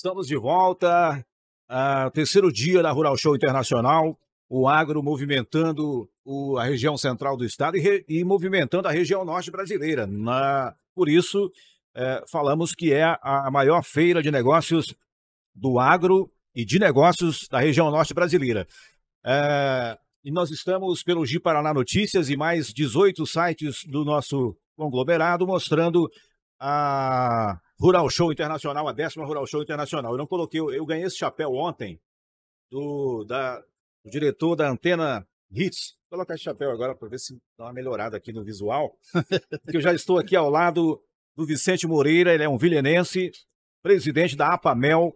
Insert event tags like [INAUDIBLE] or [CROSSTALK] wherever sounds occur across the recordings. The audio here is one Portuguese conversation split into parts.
Estamos de volta. Uh, terceiro dia da Rural Show Internacional. O agro movimentando o, a região central do estado e, re, e movimentando a região norte brasileira. Na, por isso, uh, falamos que é a maior feira de negócios do agro e de negócios da região norte brasileira. Uh, e nós estamos pelo G Paraná Notícias e mais 18 sites do nosso conglomerado mostrando a Rural Show Internacional, a décima Rural Show Internacional. Eu não coloquei, eu, ganhei esse chapéu ontem do, da, do diretor da antena Hits. Vou colocar esse chapéu agora para ver se dá uma melhorada aqui no visual. [LAUGHS] Porque eu já estou aqui ao lado do Vicente Moreira, ele é um vilhenense, presidente da APAMEL,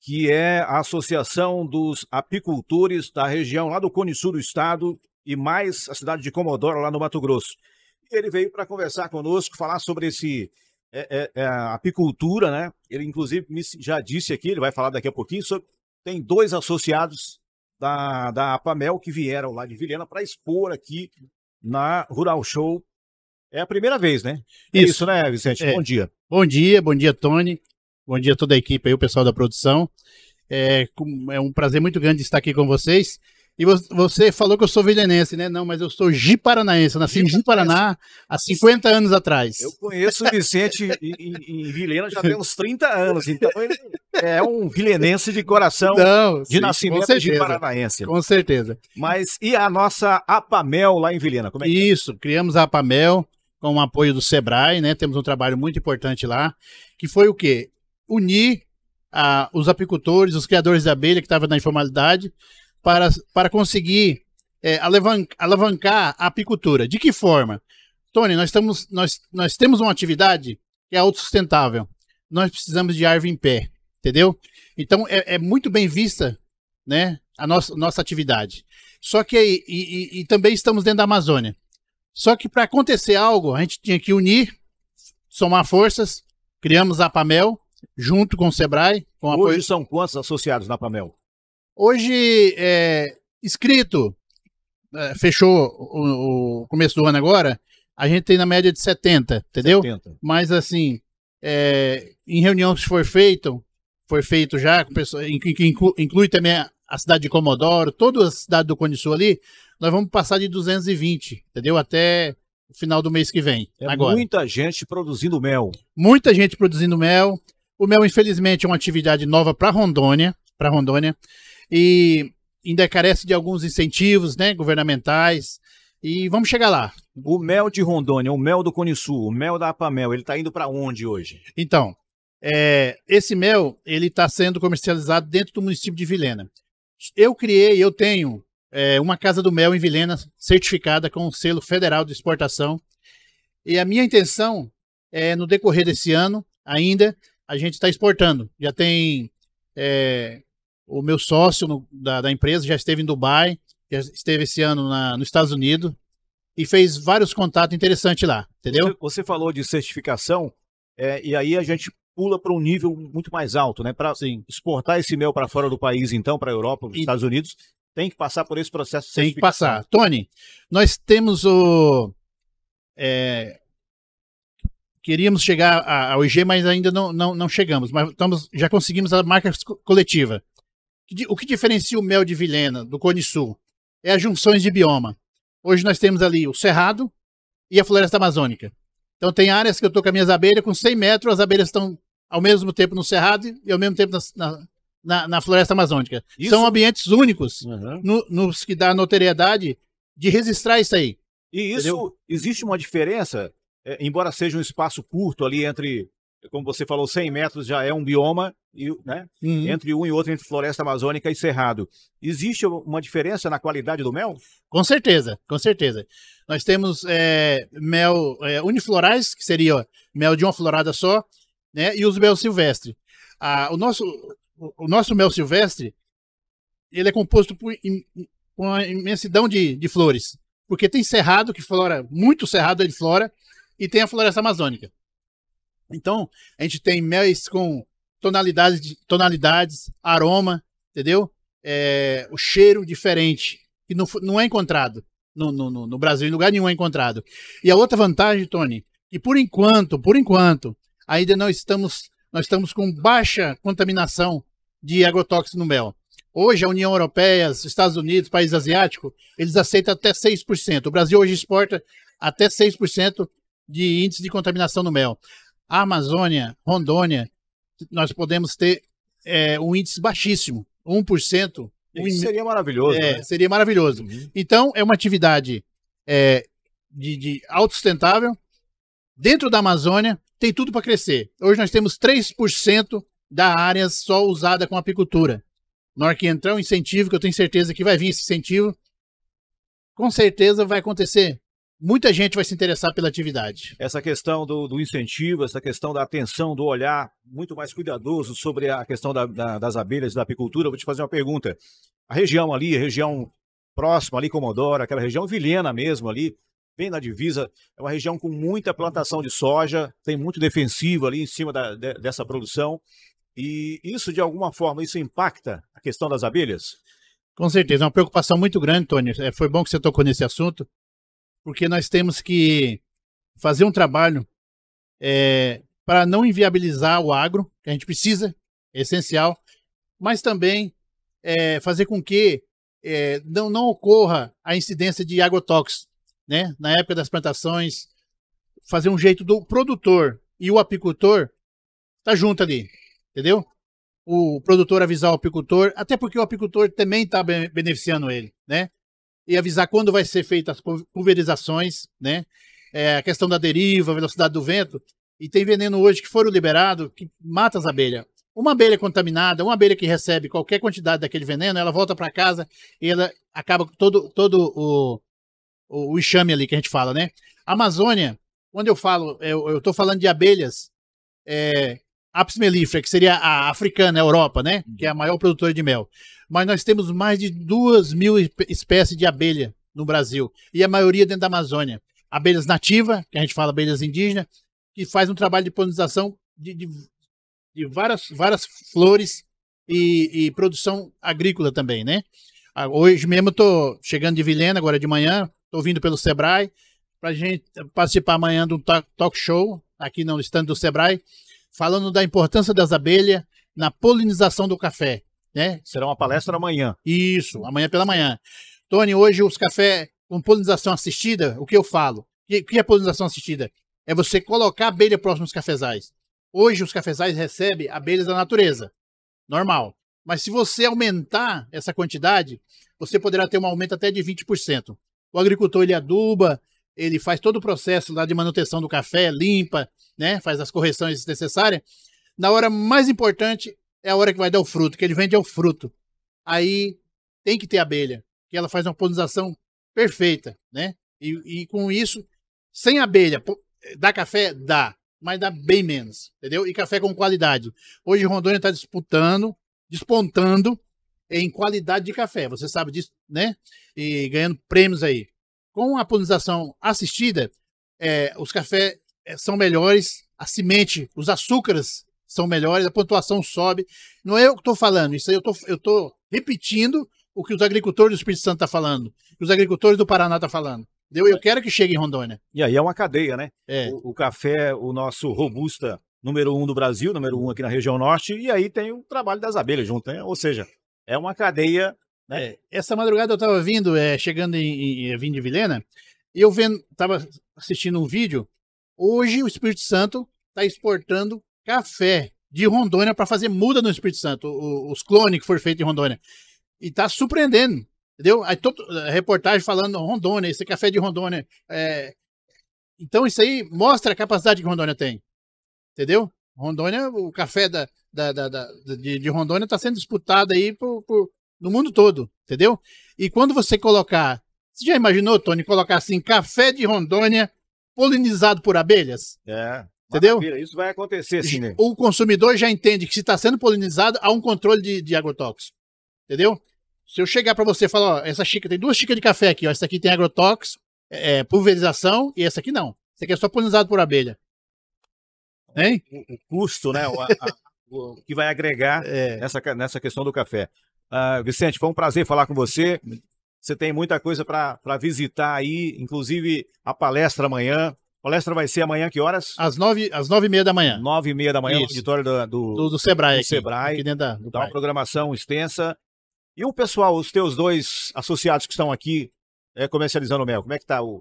que é a Associação dos Apicultores da região lá do Cone Sul do Estado e mais a cidade de Comodoro, lá no Mato Grosso. E ele veio para conversar conosco, falar sobre esse é, é, é apicultura, né? Ele, inclusive, me, já disse aqui, ele vai falar daqui a pouquinho, sobre, tem dois associados da, da APAMEL que vieram lá de Vilhena para expor aqui na Rural Show. É a primeira vez, né? É isso, isso né, Vicente? É. Bom dia. Bom dia, bom dia, Tony. Bom dia a toda a equipe aí, o pessoal da produção. É, é um prazer muito grande estar aqui com vocês. E você falou que eu sou vilhenense, né? Não, mas eu sou Gi Paranaense. Eu nasci em Ji Paraná há 50 anos atrás. Eu conheço o Vicente em, em, Vilhena já tem uns 30 anos. Então ele é um vilenense de coração, Não, de sim, nascimento certeza, de paranaense. Com certeza. Mas e a nossa Apamel lá em Vilhena? Como é que é? Isso, é? criamos a Apamel com o apoio do Sebrae, né? Temos um trabalho muito importante lá, que foi o quê? Unir a, ah, os apicultores, os criadores de abelha que estavam na informalidade para, para conseguir é, alavancar, alavancar a apicultura. De que forma? Tony, nós, estamos, nós, nós temos uma atividade que é autossustentável. Nós precisamos de árvore em pé, entendeu? Então é, é muito bem vista né, a nossa, nossa atividade. Só que e, e, e também estamos dentro da Amazônia. Só que para acontecer algo, a gente tinha que unir, somar forças, criamos a PAMEL, junto com o SEBRAE. Com Hoje apoio... são quantos associados na PAMEL? Hoje, é, escrito, é, fechou o, o, começo do ano agora, a gente tem na média de 70, entendeu? 70. Mas assim, é, em reunião que foi feito, foi feito já, que inclui, inclui também a, a cidade de Comodoro, toda a cidade do Cone Sul ali, nós vamos passar de 220, entendeu? Até o final do mês que vem. É agora. muita gente produzindo mel. Muita gente produzindo mel. O mel, infelizmente, é uma atividade nova para Rondônia, para Rondônia e ainda carece de alguns incentivos né, governamentais. E vamos chegar lá. O mel de Rondônia, o mel do Cone Sul, o mel da Apamel, ele está indo para onde hoje? Então, é, esse mel ele está sendo comercializado dentro do município de Vilena. Eu criei, eu tenho é, uma casa do mel em Vilena certificada com o selo federal de exportação. E a minha intenção é, no decorrer desse ano, ainda, a gente está exportando. Já tem é, o meu sócio no, da, da, empresa já esteve em Dubai, já esteve esse ano na, nos Estados Unidos e fez vários contatos interessantes lá, entendeu? Você, você falou de certificação é, e aí a gente pula para um nível muito mais alto, né? Para exportar esse mel para fora do país, então, para a Europa, para os Estados Unidos, tem que passar por esse processo de Tem que passar. Tony, nós temos o. É, queríamos chegar ao IG, mas ainda não, não, não chegamos. Mas estamos, já conseguimos a marca coletiva o que diferencia o mel de Vilhena do Cone Sul é as junções de bioma. Hoje nós temos ali o Cerrado e a Floresta Amazônica. Então tem áreas que eu estou com as minhas abelhas, com 100 metros, as abelhas estão ao mesmo tempo no Cerrado e ao mesmo tempo na, na, na Floresta Amazônica. Isso. São ambientes únicos uhum. no, nos que dá a notoriedade de registrar isso aí. E isso, entendeu? existe uma diferença, é, embora seja um espaço curto ali entre, como você falou, 100 metros já é um bioma, e, né? Uhum. entre um e outro, entre floresta amazônica e cerrado. Existe uma diferença na qualidade do mel? Com certeza, com certeza. Nós temos é, mel é, uniflorais, que seria mel de uma florada só, né? e os mel silvestre. Ah, o, nosso, o, nosso mel silvestre ele é composto por uma imensidão de, de flores, porque tem cerrado, que flora, muito cerrado ele flora, e tem a floresta amazônica. Então, a gente tem mel com tonalidades, tonalidades aroma, entendeu? É, o cheiro diferente, que não, não é encontrado no, no, no, Brasil, em lugar nenhum é encontrado. E a outra vantagem, Tony, que por enquanto, por enquanto, ainda não estamos, nós estamos com baixa contaminação de agrotóxico no mel. Hoje, a União Europeia, os Estados Unidos, países asiáticos, eles aceitam até 6%. O Brasil hoje exporta até 6% de índice de contaminação no mel. A Amazônia, Rondônia, nós podemos ter é, um índice baixíssimo, 1%. Um, Isso seria maravilhoso. É, né? Seria maravilhoso. Uhum. Então, é uma atividade é, de, de autossustentável. Dentro da Amazônia, tem tudo para crescer. Hoje nós temos 3% da área só usada com apicultura. Na hora que entrar um incentivo, que eu tenho certeza que vai vir esse incentivo, com certeza vai acontecer muita gente vai se interessar pela atividade. Essa questão do, do, incentivo, essa questão da atenção, do olhar muito mais cuidadoso sobre a questão da, da, das abelhas, e da apicultura, vou te fazer uma pergunta. A região ali, a região próxima ali, Comodoro, aquela região vilhena mesmo ali, bem na divisa, é uma região com muita plantação de soja, tem muito defensivo ali em cima da, de, dessa produção. E isso, de alguma forma, isso impacta a questão das abelhas? Com certeza, é uma preocupação muito grande, Tony. É, foi bom que você tocou nesse assunto porque nós temos que fazer um trabalho é, eh, para não inviabilizar o agro, que a gente precisa, é essencial, mas também é, fazer com que é, não, não ocorra a incidência de agrotóxicos, né? Na época das plantações, fazer um jeito do produtor e o apicultor tá junto ali, entendeu? O produtor avisar o apicultor, até porque o apicultor também está beneficiando ele, né? e avisar quando vai ser feita as pulverizações, né? É, a questão da deriva, velocidade do vento. E tem veneno hoje que foram liberados que mata as abelhas. Uma abelha contaminada, uma abelha que recebe qualquer quantidade daquele veneno, ela volta para casa e ela acaba com todo, todo o, o, o enxame ali que a gente fala, né? Amazônia, quando eu falo, eu estou falando de abelhas é, Apis mellifera, que seria a africana, a Europa, né? Uhum. Que é a maior produtora de mel. Mas nós temos mais de duas mil espécies de abelha no Brasil, e a maioria dentro da Amazônia. Abelhas nativas, que a gente fala abelhas indígenas, que faz um trabalho de polinização de, de, de várias, várias flores e, e, produção agrícola também, né? Hoje mesmo estou chegando de Vilhena, agora de manhã, estou vindo pelo Sebrae, para gente participar amanhã de um talk show aqui no stand do Sebrae, falando da importância das abelhas na polinização do café, né? Será uma palestra uhum. amanhã. Isso, amanhã pela manhã. Tony, hoje os cafés com polinização assistida, o que eu falo? O que é polinização assistida? É você colocar abelha próximo aos cafezais. Hoje os cafezais recebem abelhas da natureza, normal. Mas se você aumentar essa quantidade, você poderá ter um aumento até de 20%. O agricultor ele aduba, ele faz todo o processo lá de manutenção do café, limpa, né? Faz as correções necessárias. Na hora mais importante é a hora que vai dar o fruto, que ele vende é o fruto. Aí tem que ter abelha, que ela faz uma polinização perfeita, né? E, e com isso, sem abelha, dá café? Dá, mas dá bem menos, entendeu? E café com qualidade. Hoje Rondônia está disputando, despontando em qualidade de café, você sabe disso, né? E ganhando prêmios aí com a polinização assistida, é, os cafés é, são melhores, a semente, os açúcares são melhores, a pontuação sobe. Não é eu que estou falando, isso aí eu tô, estou repetindo o que os agricultores do Espírito Santo estão tá falando, os agricultores do Paraná estão tá falando. Eu, eu quero que chegue em Rondônia. E aí é uma cadeia, né? É. O, o, café, o nosso robusta número um do Brasil, número um aqui na região norte, e aí tem o trabalho das abelhas junto, né? Ou seja, é uma cadeia é, né? É, essa madrugada eu estava vindo, é, chegando em, em, eh, vindo de Vilena, eu vendo, tava assistindo um vídeo. Hoje o Espírito Santo está exportando café de Rondônia para fazer muda no Espírito Santo, o, os clones que foram feitos em Rondônia. E está surpreendendo, entendeu? Aí todo, eh, reportagem falando Rondônia, esse café de Rondônia. É... Então isso aí mostra a capacidade que Rondônia tem, entendeu? Rondônia, o café da, da, da, da de, de, Rondônia está sendo disputado aí por, por, no mundo todo, entendeu? E quando você colocar. Você já imaginou, Tony, colocar assim café de Rondônia polinizado por abelhas? É. Entendeu? Isso vai acontecer, sim. Né? O consumidor já entende que se está sendo polinizado, há um controle de, de agrotóxico. Entendeu? Se eu chegar para você e falar, ó, essa xícara tem duas xícaras de café aqui, ó, essa aqui tem agrotóxico, é, é, pulverização e essa aqui não. Essa aqui é só polinizado por abelha. Hein? O, o custo, né? O, a, o que vai agregar é. nessa, nessa questão do café. Uh, Vicente, foi um prazer falar com você. Você tem muita coisa para visitar aí, inclusive a palestra amanhã. A palestra vai ser amanhã, que horas? Às nove, às nove e meia da manhã. Nove e meia da manhã, Isso. no auditório do, do, do, do Sebrae. Do aqui, Sebrae. Aqui da, do Dá uma programação extensa. E o pessoal, os teus dois associados que estão aqui é, comercializando o mel, como é que está o,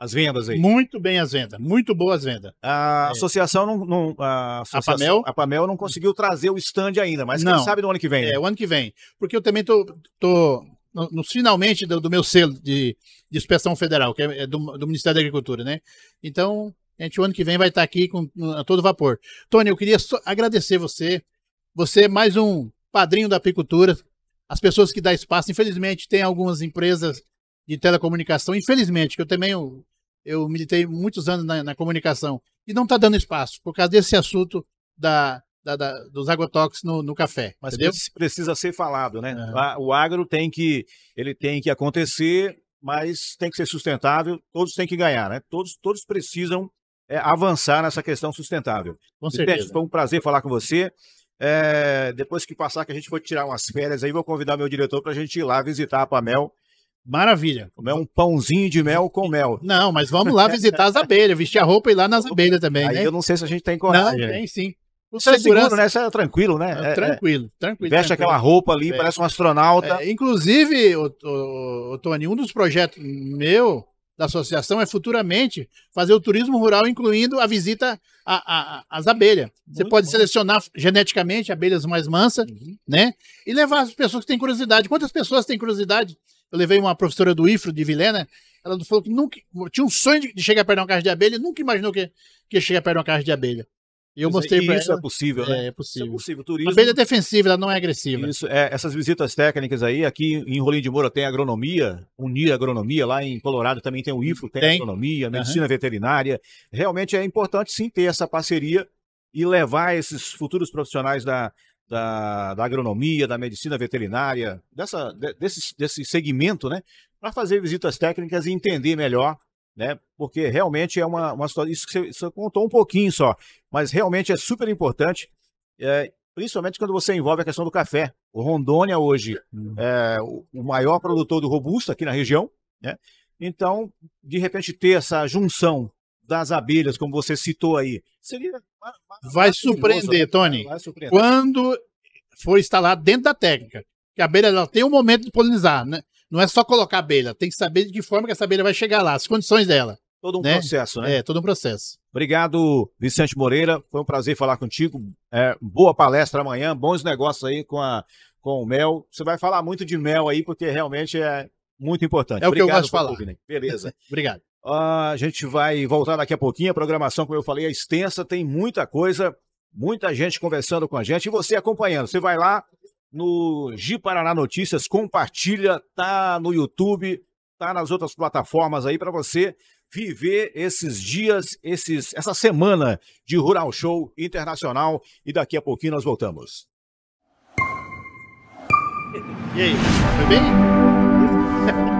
as vendas aí? Muito bem as vendas, muito boas vendas. A é. associação não. não a, associação, a, Pamel? a Pamel não conseguiu trazer o stand ainda, mas não. quem sabe no ano que vem. Né? É, o ano que vem. Porque eu também tô, tô no, no, finalmente do, do, meu selo de, de inspeção federal, que é, é do, do, Ministério da Agricultura, né? Então, a gente o ano que vem vai estar tá aqui com a todo vapor. Tony, eu queria agradecer você. Você é mais um padrinho da apicultura. As pessoas que dá espaço, infelizmente, tem algumas empresas de telecomunicação, infelizmente, que eu também eu, eu militei muitos anos na, na comunicação, e não está dando espaço por causa desse assunto da, da, da dos agrotóxicos no, no, café. Mas entendeu? precisa ser falado, né? É. O agro tem que, ele tem que acontecer, mas tem que ser sustentável, todos têm que ganhar, né? Todos, todos precisam é, avançar nessa questão sustentável. Com certeza. foi um prazer falar com você. É, depois que passar, que a gente for tirar umas férias aí, vou convidar meu diretor para a gente ir lá visitar a Pamel Maravilha. Comer um pãozinho de mel com mel. Não, mas vamos lá visitar as abelhas, vestir a roupa e ir lá nas abelhas também. Aí né? eu não sei se a gente tem coragem. Não, né? tem sim. O Isso segurança... é seguro, né? Isso é tranquilo, né? É, é, tranquilo, tranquilo. Veste tranquilo. aquela roupa ali, é. parece um astronauta. É, inclusive, o, o, o, Tony, um dos projetos meu da associação é futuramente fazer o turismo rural, incluindo a visita às abelhas. Você pode bom. selecionar geneticamente abelhas mais mansas, uhum. né? E levar as pessoas que têm curiosidade. Quantas pessoas têm curiosidade eu levei uma professora do IFRO, de Vilena, ela falou que nunca. Tinha um sonho de chegar perto de uma caixa de abelha e nunca imaginou que, que ia chegar perto de uma caixa de abelha. E eu é, mostrei para ela. Isso é possível, né? É, é possível. Isso é possível. Turismo... A abelha é defensiva, ela não é agressiva. Isso, é, essas visitas técnicas aí, aqui em Rolim de Moura tem agronomia, unir agronomia, lá em Colorado também tem o IFRO, tem, tem. agronomia, medicina uhum. veterinária. Realmente é importante sim ter essa parceria e levar esses futuros profissionais da, da, da agronomia, da medicina veterinária, dessa, desse, desse segmento, né? Para fazer visitas técnicas e entender melhor né? Porque realmente é uma, uma situação. Isso que você, você, contou um pouquinho só, mas realmente é super importante, é, principalmente quando você envolve a questão do café. O Rondônia hoje uhum. é o, o maior produtor do robusto aqui na região, né? Então, de repente, ter essa junção das abelhas, como você citou aí. Seria vai né? surpreender, Tony. Vai surpreender. Quando for instalado dentro da técnica, que a abelha ela tem um momento de polinizar, né? Não é só colocar a abelha, tem que saber de que forma que essa abelha vai chegar lá, as condições dela. Todo um né? processo, né? É, todo um processo. Obrigado, Vicente Moreira. Foi um prazer falar contigo. É, boa palestra amanhã, bons negócios aí com, a, com o mel. Você vai falar muito de mel aí, porque realmente é muito importante. É o Obrigado, que eu gosto de falar. Público, né? Beleza. [LAUGHS] Obrigado a gente vai voltar daqui a pouquinho. A programação, como eu falei, é extensa, tem muita coisa, muita gente conversando com a gente e você acompanhando. Você vai lá no Gi Paraná Notícias, compartilha, tá no YouTube, tá nas outras plataformas aí para você viver esses dias, esses, essa semana de Rural Show Internacional e daqui a pouquinho nós voltamos. E aí, foi tá bem? [LAUGHS]